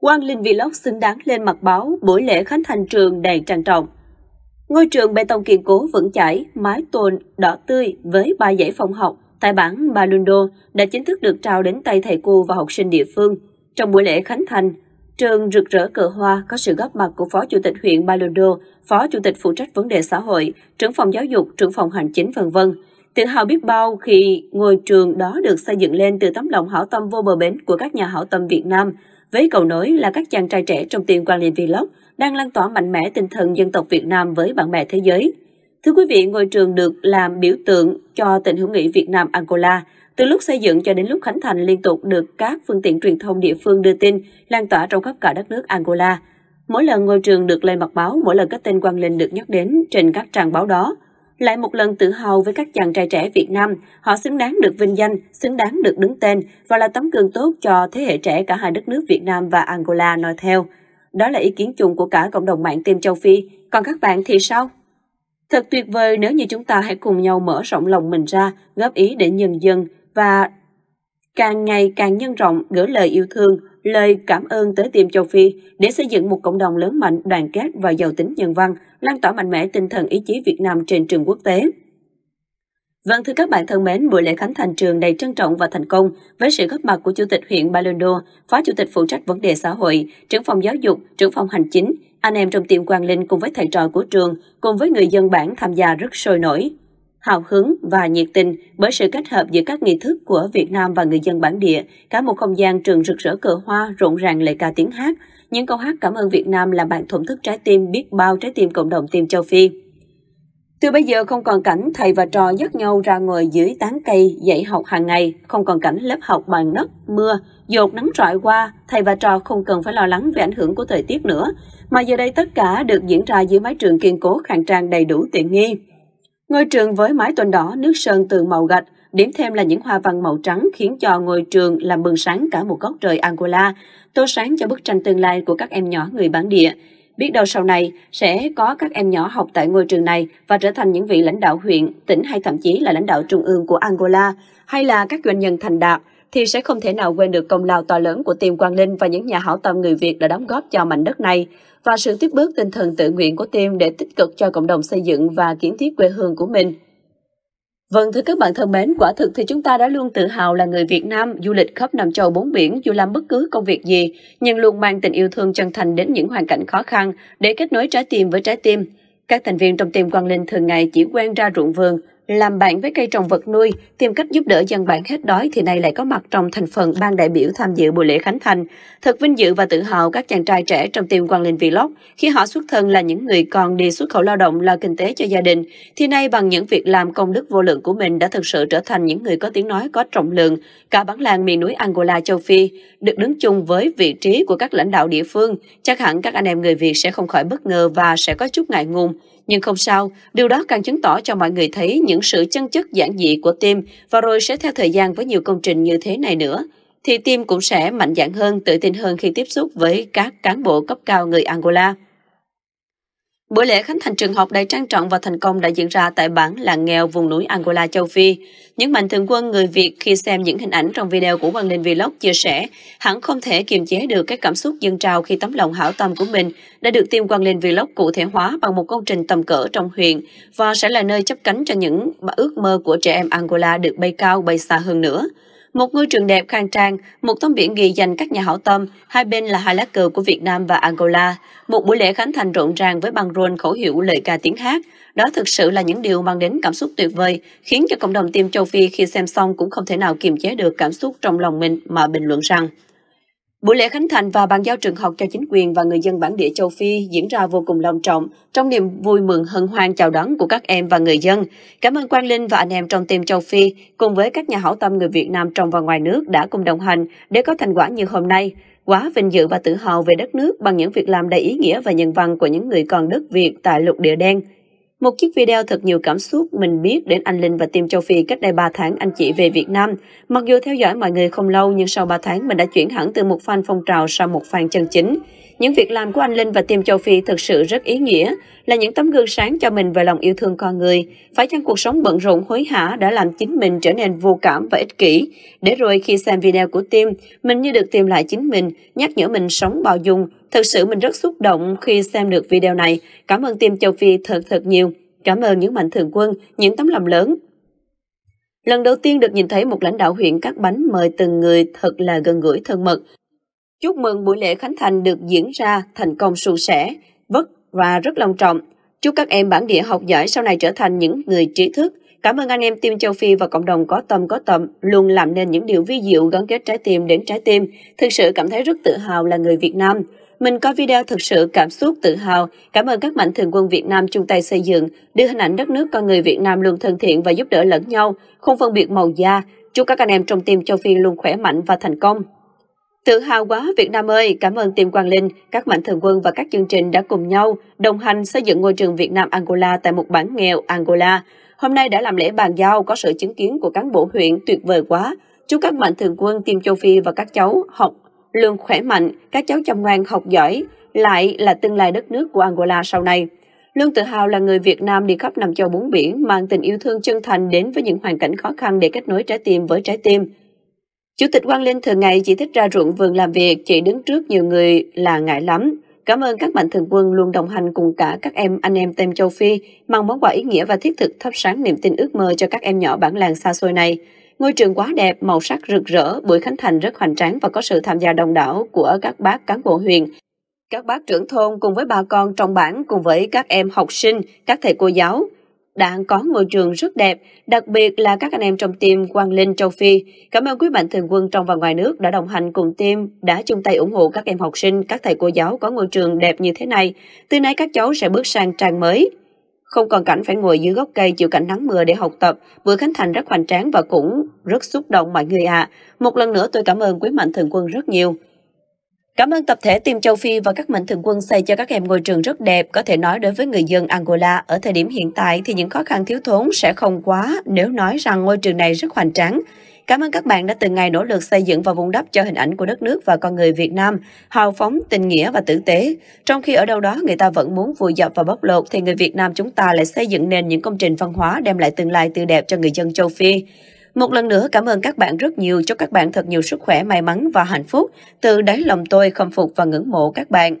Quang Linh Vlog xứng đáng lên mặt báo buổi lễ khánh thành trường đầy trang trọng. Ngôi trường bê tông kiên cố vững chãi, mái tôn đỏ tươi với ba dãy phòng học tại bản Balundo đã chính thức được trao đến tay thầy cô và học sinh địa phương. Trong buổi lễ khánh thành, trường rực rỡ cờ hoa có sự góp mặt của Phó Chủ tịch huyện Balundo, Phó Chủ tịch phụ trách vấn đề xã hội, trưởng phòng giáo dục, trưởng phòng hành chính v.v. Tự hào biết bao khi ngôi trường đó được xây dựng lên từ tấm lòng hảo tâm vô bờ bến của các nhà hảo tâm Việt Nam, với cầu nối là các chàng trai trẻ trong team Quang liên Vlog đang lan tỏa mạnh mẽ tinh thần dân tộc Việt Nam với bạn bè thế giới. Thưa quý vị, ngôi trường được làm biểu tượng cho tình hữu nghị Việt Nam Angola. Từ lúc xây dựng cho đến lúc khánh thành liên tục được các phương tiện truyền thông địa phương đưa tin, lan tỏa trong khắp cả đất nước Angola. Mỗi lần ngôi trường được lên mặt báo, mỗi lần các tên Quang Linh được nhắc đến trên các trang báo đó, lại một lần tự hào với các chàng trai trẻ Việt Nam. Họ xứng đáng được vinh danh, xứng đáng được đứng tên và là tấm gương tốt cho thế hệ trẻ cả hai đất nước Việt Nam và Angola nói theo. Đó là ý kiến chung của cả cộng đồng mạng tin châu Phi. Còn các bạn thì sao? Thật tuyệt vời nếu như chúng ta hãy cùng nhau mở rộng lòng mình ra, góp ý để nhân dân và càng ngày càng nhân rộng gửi lời yêu thương, lời cảm ơn tới tiêm châu Phi để xây dựng một cộng đồng lớn mạnh, đoàn kết và giàu tính nhân văn, lan tỏa mạnh mẽ tinh thần ý chí Việt Nam trên trường quốc tế. Vâng thưa các bạn thân mến, buổi lễ khánh thành trường đầy trân trọng và thành công với sự góp mặt của Chủ tịch huyện Balondo, Phó Chủ tịch phụ trách vấn đề xã hội, trưởng phòng giáo dục, trưởng phòng hành chính, anh em trong tiệm Quang Linh cùng với thầy trò của trường, cùng với người dân bản tham gia rất sôi nổi hào hứng và nhiệt tình bởi sự kết hợp giữa các nghi thức của Việt Nam và người dân bản địa, cả một không gian trường rực rỡ cờ hoa, rộn ràng lời ca tiếng hát. Những câu hát cảm ơn Việt Nam là bạn thổn thức trái tim biết bao trái tim cộng đồng tim châu Phi. Từ bây giờ không còn cảnh thầy và trò dắt nhau ra ngồi dưới tán cây dạy học hàng ngày, không còn cảnh lớp học bằng đất, mưa, dột nắng rọi qua, thầy và trò không cần phải lo lắng về ảnh hưởng của thời tiết nữa, mà giờ đây tất cả được diễn ra dưới mái trường kiên cố khang trang đầy đủ tiện nghi. Ngôi trường với mái tôn đỏ, nước sơn từ màu gạch, điểm thêm là những hoa văn màu trắng khiến cho ngôi trường làm bừng sáng cả một góc trời Angola, tô sáng cho bức tranh tương lai của các em nhỏ người bản địa. Biết đâu sau này sẽ có các em nhỏ học tại ngôi trường này và trở thành những vị lãnh đạo huyện, tỉnh hay thậm chí là lãnh đạo trung ương của Angola, hay là các doanh nhân thành đạt, thì sẽ không thể nào quên được công lao to lớn của Tiêm Quang Linh và những nhà hảo tâm người Việt đã đóng góp cho mảnh đất này và sự tiếp bước tinh thần tự nguyện của Tiêm để tích cực cho cộng đồng xây dựng và kiến thiết quê hương của mình. Vâng thưa các bạn thân mến, quả thực thì chúng ta đã luôn tự hào là người Việt Nam du lịch khắp Nam Châu bốn biển dù làm bất cứ công việc gì, nhưng luôn mang tình yêu thương chân thành đến những hoàn cảnh khó khăn để kết nối trái tim với trái tim. Các thành viên trong team Quang Linh thường ngày chỉ quen ra ruộng vườn, làm bạn với cây trồng vật nuôi, tìm cách giúp đỡ dân bản hết đói thì nay lại có mặt trong thành phần ban đại biểu tham dự buổi lễ khánh thành. Thật vinh dự và tự hào các chàng trai trẻ trong team Quang Linh Vlog khi họ xuất thân là những người còn đi xuất khẩu lao động lo kinh tế cho gia đình, thì nay bằng những việc làm công đức vô lượng của mình đã thực sự trở thành những người có tiếng nói có trọng lượng cả bán làng miền núi Angola châu Phi, được đứng chung với vị trí của các lãnh đạo địa phương, chắc hẳn các anh em người Việt sẽ không khỏi bất ngờ và sẽ có chút ngại ngùng. Nhưng không sao, điều đó càng chứng tỏ cho mọi người thấy những sự chân chất giản dị của Tim và rồi sẽ theo thời gian với nhiều công trình như thế này nữa, thì Tim cũng sẽ mạnh dạn hơn, tự tin hơn khi tiếp xúc với các cán bộ cấp cao người Angola. Buổi lễ khánh thành trường học đầy trang trọng và thành công đã diễn ra tại bản làng nghèo vùng núi Angola châu Phi. Những mạnh thường quân người Việt khi xem những hình ảnh trong video của Quang Linh Vlog chia sẻ, hẳn không thể kiềm chế được các cảm xúc dân trào khi tấm lòng hảo tâm của mình đã được Tiêm Quang Linh Vlog cụ thể hóa bằng một công trình tầm cỡ trong huyện và sẽ là nơi chấp cánh cho những ước mơ của trẻ em Angola được bay cao bay xa hơn nữa. Một ngôi trường đẹp khang trang, một tấm biển ghi dành các nhà hảo tâm, hai bên là hai lá cờ của Việt Nam và Angola, một buổi lễ khánh thành rộn ràng với băng rôn khẩu hiệu lời ca tiếng hát. Đó thực sự là những điều mang đến cảm xúc tuyệt vời, khiến cho cộng đồng tim châu Phi khi xem xong cũng không thể nào kiềm chế được cảm xúc trong lòng mình mà bình luận rằng Buổi lễ khánh thành và bàn giao trường học cho chính quyền và người dân bản địa châu Phi diễn ra vô cùng long trọng, trong niềm vui mừng hân hoan chào đón của các em và người dân. Cảm ơn Quang Linh và anh em trong team châu Phi, cùng với các nhà hảo tâm người Việt Nam trong và ngoài nước đã cùng đồng hành để có thành quả như hôm nay. Quá vinh dự và tự hào về đất nước bằng những việc làm đầy ý nghĩa và nhân văn của những người con đất Việt tại lục địa đen. Một chiếc video thật nhiều cảm xúc mình biết đến anh Linh và Tim Châu Phi cách đây 3 tháng anh chị về Việt Nam. Mặc dù theo dõi mọi người không lâu nhưng sau 3 tháng mình đã chuyển hẳn từ một fan phong trào sang một fan chân chính. Những việc làm của anh Linh và Tim Châu Phi thực sự rất ý nghĩa, là những tấm gương sáng cho mình về lòng yêu thương con người. Phải chăng cuộc sống bận rộn hối hả đã làm chính mình trở nên vô cảm và ích kỷ? Để rồi khi xem video của Tim, mình như được tìm lại chính mình, nhắc nhở mình sống bao dung, Thật sự mình rất xúc động khi xem được video này. Cảm ơn team châu Phi thật thật nhiều. Cảm ơn những mạnh thường quân, những tấm lòng lớn. Lần đầu tiên được nhìn thấy một lãnh đạo huyện cắt Bánh mời từng người thật là gần gũi thân mật. Chúc mừng buổi lễ khánh thành được diễn ra thành công suôn sẻ, vất và rất long trọng. Chúc các em bản địa học giỏi sau này trở thành những người trí thức. Cảm ơn anh em Team Châu Phi và cộng đồng có tâm có tầm luôn làm nên những điều vi diệu gắn kết trái tim đến trái tim. Thực sự cảm thấy rất tự hào là người Việt Nam. Mình coi video thực sự cảm xúc tự hào, cảm ơn các mạnh thường quân Việt Nam chung tay xây dựng, đưa hình ảnh đất nước con người Việt Nam luôn thân thiện và giúp đỡ lẫn nhau, không phân biệt màu da. Chúc các anh em trong team Châu Phi luôn khỏe mạnh và thành công. Tự hào quá Việt Nam ơi, cảm ơn team Quang Linh, các mạnh thường quân và các chương trình đã cùng nhau đồng hành xây dựng ngôi trường Việt Nam Angola tại một bản nghèo Angola. Hôm nay đã làm lễ bàn giao có sự chứng kiến của cán bộ huyện tuyệt vời quá. Chúc các mạnh thường quân team châu Phi và các cháu học lương khỏe mạnh, các cháu chăm ngoan học giỏi, lại là tương lai đất nước của Angola sau này. luôn tự hào là người Việt Nam đi khắp năm châu bốn biển, mang tình yêu thương chân thành đến với những hoàn cảnh khó khăn để kết nối trái tim với trái tim. Chủ tịch Quang Linh thường ngày chỉ thích ra ruộng vườn làm việc, chỉ đứng trước nhiều người là ngại lắm. Cảm ơn các mạnh thường quân luôn đồng hành cùng cả các em anh em tem châu Phi, mang món quà ý nghĩa và thiết thực thắp sáng niềm tin ước mơ cho các em nhỏ bản làng xa xôi này. Ngôi trường quá đẹp, màu sắc rực rỡ, buổi khánh thành rất hoành tráng và có sự tham gia đông đảo của các bác cán bộ huyện. Các bác trưởng thôn cùng với bà con trong bản cùng với các em học sinh, các thầy cô giáo đang có ngôi trường rất đẹp, đặc biệt là các anh em trong team Quang Linh Châu Phi. Cảm ơn quý mạnh thường quân trong và ngoài nước đã đồng hành cùng team, đã chung tay ủng hộ các em học sinh, các thầy cô giáo có ngôi trường đẹp như thế này. Từ nay các cháu sẽ bước sang trang mới không còn cảnh phải ngồi dưới gốc cây chịu cảnh nắng mưa để học tập. Bữa khánh thành rất hoành tráng và cũng rất xúc động mọi người ạ. À. Một lần nữa tôi cảm ơn quý mạnh thường quân rất nhiều. Cảm ơn tập thể Team Châu Phi và các mạnh thường quân xây cho các em ngôi trường rất đẹp. Có thể nói đối với người dân Angola, ở thời điểm hiện tại thì những khó khăn thiếu thốn sẽ không quá nếu nói rằng ngôi trường này rất hoành tráng. Cảm ơn các bạn đã từng ngày nỗ lực xây dựng và vùng đắp cho hình ảnh của đất nước và con người Việt Nam, hào phóng, tình nghĩa và tử tế. Trong khi ở đâu đó người ta vẫn muốn vùi dập và bóc lột, thì người Việt Nam chúng ta lại xây dựng nên những công trình văn hóa đem lại tương lai tươi đẹp cho người dân châu Phi. Một lần nữa cảm ơn các bạn rất nhiều, chúc các bạn thật nhiều sức khỏe, may mắn và hạnh phúc. Từ đáy lòng tôi khâm phục và ngưỡng mộ các bạn.